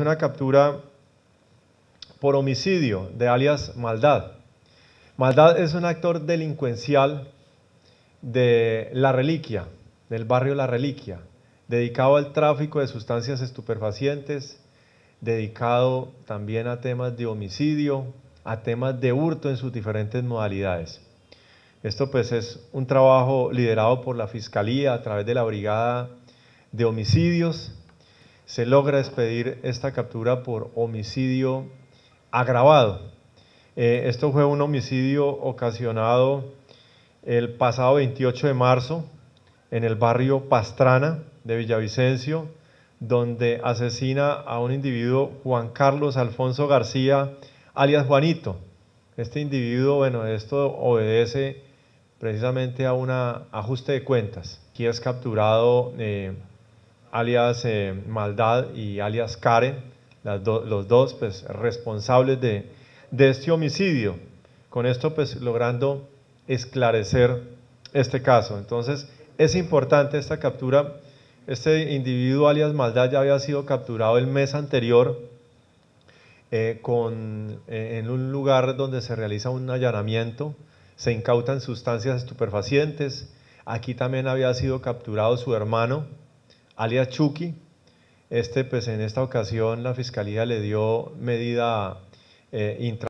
una captura por homicidio de alias Maldad. Maldad es un actor delincuencial de La Reliquia, del barrio La Reliquia, dedicado al tráfico de sustancias estupefacientes, dedicado también a temas de homicidio, a temas de hurto en sus diferentes modalidades. Esto pues es un trabajo liderado por la Fiscalía a través de la Brigada de Homicidios se logra despedir esta captura por homicidio agravado. Eh, esto fue un homicidio ocasionado el pasado 28 de marzo en el barrio Pastrana de Villavicencio, donde asesina a un individuo, Juan Carlos Alfonso García, alias Juanito. Este individuo, bueno, esto obedece precisamente a un ajuste de cuentas. que es capturado eh, alias eh, Maldad y alias care, los dos pues, responsables de, este homicidio. Con esto pues logrando esclarecer este caso. Entonces es importante esta captura. Este individuo alias Maldad ya había sido capturado el mes anterior eh, eh, en un lugar donde se realiza un allanamiento. Se incautan sustancias estupefacientes. Aquí también había sido capturado su hermano, alias Chucky. Este, pues en esta ocasión la Fiscalía le dio medida eh, intra